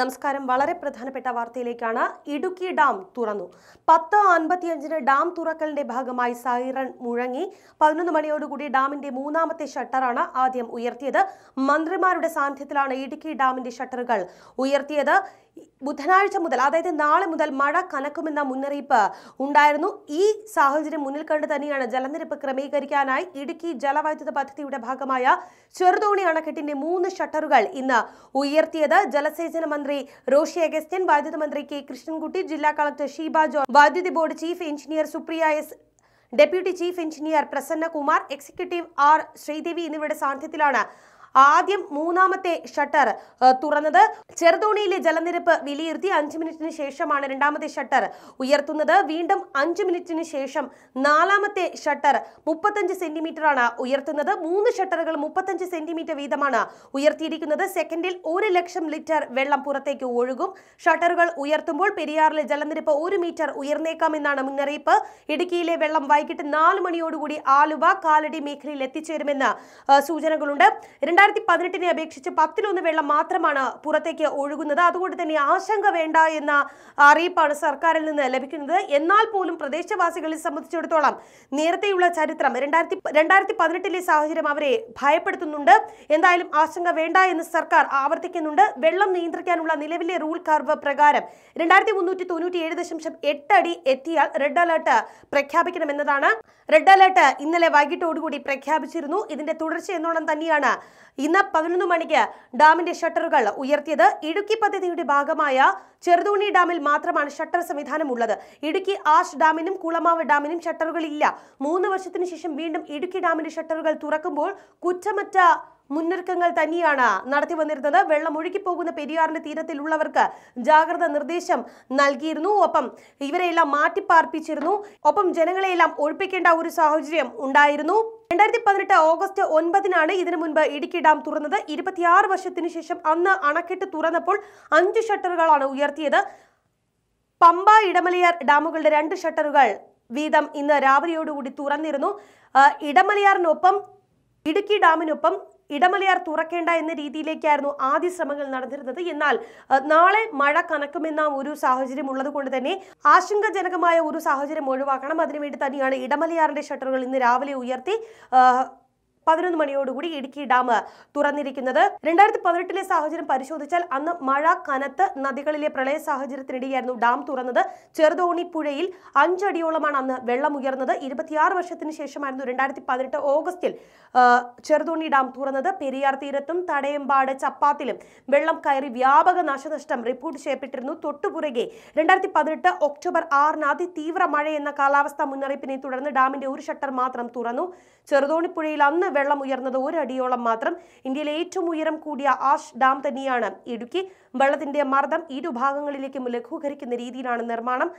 നമസ്കാരം വളരെ പ്രധാനപ്പെട്ട വാർത്തയിലേക്കാണ് ഇടുക്കി ഡാം തുറന്നു പത്ത് അൻപത്തിയഞ്ചിന് ഡാം തുറക്കലിന്റെ ഭാഗമായി സൈറൺ മുഴങ്ങി പതിനൊന്ന് മണിയോടുകൂടി ഡാമിന്റെ മൂന്നാമത്തെ ഷട്ടറാണ് ആദ്യം ഉയർത്തിയത് മന്ത്രിമാരുടെ സാന്നിധ്യത്തിലാണ് ഇടുക്കി ഡാമിന്റെ ഷട്ടറുകൾ ഉയർത്തിയത് ബുധനാഴ്ച മുതൽ അതായത് നാളെ മുതൽ മഴ കനക്കുമെന്ന മുന്നറിയിപ്പ് ഉണ്ടായിരുന്നു ഈ സാഹചര്യം മുന്നിൽ കണ്ട് തന്നെയാണ് ജലനിരപ്പ് ക്രമീകരിക്കാനായി ഇടുക്കി ജലവൈദ്യുത പദ്ധതിയുടെ ഭാഗമായ ചെറുതോണി അണക്കെട്ടിന്റെ മൂന്ന് ഷട്ടറുകൾ ഇന്ന് ഉയർത്തിയത് ജലസേചന മന്ത്രി റോഷി അഗസ്റ്റ്യൻ വൈദ്യുത മന്ത്രി കെ കൃഷ്ണൻകുട്ടി ജില്ലാ കളക്ടർ ഷീബ ജോൺ വൈദ്യുതി board chief engineer Supriya S deputy chief engineer Prasannakumar executive R Sreedevi എന്നിവരുടെ സാന്നിധ്യത്തിലാണ് ആദ്യം മൂന്നാമത്തെ ഷട്ടർ തുറന്നത് ചെറുതോണിയിലെ ജലനിരപ്പ് വിലയിരുത്തി അഞ്ച് മിനിറ്റിന് ശേഷമാണ് രണ്ടാമത്തെ ഷട്ടർ ഉയർത്തുന്നത് വീണ്ടും അഞ്ച് മിനിറ്റിന് ശേഷം നാലാമത്തെ ഷട്ടർ മുപ്പത്തഞ്ച് സെന്റിമീറ്ററാണ് ഉയർത്തുന്നത് മൂന്ന് ഷട്ടറുകൾ മുപ്പത്തഞ്ച് സെന്റിമീറ്റർ വീതമാണ് ഉയർത്തിയിരിക്കുന്നത് സെക്കൻഡിൽ ഒരു ലക്ഷം ലിറ്റർ വെള്ളം പുറത്തേക്ക് ഒഴുകും ഷട്ടറുകൾ ഉയർത്തുമ്പോൾ പെരിയാറിലെ ജലനിരപ്പ് ഒരു മീറ്റർ ഉയർന്നേക്കാമെന്നാണ് മുന്നറിയിപ്പ് ഇടുക്കിയിലെ വെള്ളം വൈകിട്ട് നാല് മണിയോടുകൂടി ആലുവ കാലടി മേഖലയിൽ എത്തിച്ചേരുമെന്ന് സൂചനകളുണ്ട് രണ്ടായിരത്തി പതിനെട്ടിനെ അപേക്ഷിച്ച് പത്തിലൊന്ന് വെള്ളം മാത്രമാണ് പുറത്തേക്ക് ഒഴുകുന്നത് അതുകൊണ്ട് തന്നെ ആശങ്ക വേണ്ട എന്ന അറിയിപ്പാണ് സർക്കാരിൽ നിന്ന് ലഭിക്കുന്നത് എന്നാൽ പോലും പ്രദേശവാസികളെ സംബന്ധിച്ചിടത്തോളം നേരത്തെയുള്ള ചരിത്രം രണ്ടായിരത്തി രണ്ടായിരത്തി പതിനെട്ടിലെ സാഹചര്യം അവരെ ഭയപ്പെടുത്തുന്നുണ്ട് എന്തായാലും ആശങ്ക വേണ്ട എന്ന് സർക്കാർ ആവർത്തിക്കുന്നുണ്ട് വെള്ളം നിയന്ത്രിക്കാനുള്ള നിലവിലെ റൂൾ കർവ് പ്രകാരം രണ്ടായിരത്തി മുന്നൂറ്റി തൊണ്ണൂറ്റി ഏഴ് ദശാംശം എട്ട് അടി എത്തിയാൽ റെഡ് അലർട്ട് പ്രഖ്യാപിക്കണമെന്നതാണ് റെഡ് അലർട്ട് ഇന്നലെ വൈകിട്ടോടുകൂടി പ്രഖ്യാപിച്ചിരുന്നു ഇതിന്റെ തുടർച്ചയെന്നോണം തന്നെയാണ് ഇന്ന് പതിനൊന്ന് മണിക്ക് ഡാമിന്റെ ഷട്ടറുകൾ ഉയർത്തിയത് ഇടുക്കി പദ്ധതിയുടെ ഭാഗമായ ചെറുതോണി ഡാമിൽ മാത്രമാണ് ഷട്ടർ സംവിധാനം ഉള്ളത് ഇടുക്കി ആഷ് ഡാമിനും കുളമാവ് ഡാമിനും ഷട്ടറുകളില്ല മൂന്ന് വർഷത്തിനു ശേഷം വീണ്ടും ഇടുക്കി ഡാമിന്റെ ഷട്ടറുകൾ തുറക്കുമ്പോൾ കുറ്റമറ്റ മുന്നൊരുക്കങ്ങൾ തന്നെയാണ് നടത്തി വന്നിരുന്നത് വെള്ളം ഒഴുകിപ്പോകുന്ന പെരിയാറിന്റെ തീരത്തിലുള്ളവർക്ക് ജാഗ്രത നിർദ്ദേശം നൽകിയിരുന്നു ഒപ്പം ഇവരെയെല്ലാം മാറ്റിപ്പാർപ്പിച്ചിരുന്നു ഒപ്പം ജനങ്ങളെയെല്ലാം ഒഴിപ്പിക്കേണ്ട ഒരു സാഹചര്യം ഉണ്ടായിരുന്നു രണ്ടായിരത്തി പതിനെട്ട് ഓഗസ്റ്റ് ഒൻപതിനാണ് ഇതിനു മുൻപ് ഇടുക്കി ഡാം തുറന്നത് ഇരുപത്തിയാറ് വർഷത്തിനു ശേഷം അന്ന് അണക്കെട്ട് തുറന്നപ്പോൾ അഞ്ച് ഷട്ടറുകളാണ് ഉയർത്തിയത് പമ്പ ഇടമലയാർ ഡാമുകളുടെ രണ്ട് ഷട്ടറുകൾ വീതം ഇന്ന് രാവിലെയോടുകൂടി തുറന്നിരുന്നു ഇടമലയാറിനൊപ്പം ഇടുക്കി ഡാമിനൊപ്പം ഇടമലയാർ തുറക്കേണ്ട എന്ന രീതിയിലേക്കായിരുന്നു ആദ്യ ശ്രമങ്ങൾ നടന്നിരുന്നത് എന്നാൽ നാളെ മഴ കനക്കുമെന്ന ഒരു സാഹചര്യം ഉള്ളതുകൊണ്ട് തന്നെ ആശങ്കജനകമായ ഒരു സാഹചര്യം ഒഴിവാക്കണം അതിനുവേണ്ടി തന്നെയാണ് ഇടമലയാറിന്റെ ഷട്ടറുകൾ ഇന്ന് രാവിലെ ഉയർത്തി പതിനൊന്ന് മണിയോടുകൂടി ഇടുക്കി ഡാം തുറന്നിരിക്കുന്നത് രണ്ടായിരത്തി പതിനെട്ടിലെ സാഹചര്യം പരിശോധിച്ചാൽ അന്ന് മഴ കനത്ത് നദികളിലെ പ്രളയ സാഹചര്യത്തിനിടെയായിരുന്നു ഡാം തുറന്നത് ചെറുതോണി പുഴയിൽ അഞ്ചടിയോളമാണ് അന്ന് ഉയർന്നത് ഇരുപത്തിയാറ് വർഷത്തിന് ശേഷമായിരുന്നു രണ്ടായിരത്തി പതിനെട്ട് ഓഗസ്റ്റിൽ ചെറുതോണി ഡാം തുറന്നത് പെരിയാർ തീരത്തും തടയമ്പാട് ചപ്പാത്തിലും വെള്ളം കയറി വ്യാപക നാശനഷ്ടം റിപ്പോർട്ട് ചെയ്യപ്പെട്ടിരുന്നു തൊട്ടുപുറകെ രണ്ടായിരത്തി പതിനെട്ട് ഒക്ടോബർ ആറിന് അതിതീവ്ര മഴ എന്ന കാലാവസ്ഥാ മുന്നറിയിപ്പിനെ തുടർന്ന് ഡാമിന്റെ ഒരു ഷട്ടർ മാത്രം തുറന്നു ചെറുതോണി പുഴയിൽ അന്ന് വെള്ളം ഉയർന്നത് ഒരടിയോളം മാത്രം ഇന്ത്യയിലെ ഏറ്റവും ഉയരം കൂടിയ ആഷ് ഡാം തന്നെയാണ് ഇടുക്കി വെള്ളത്തിന്റെ മർദ്ദം ഇരുഭാഗങ്ങളിലേക്കും ലഘൂകരിക്കുന്ന രീതിയിലാണ് നിർമ്മാണം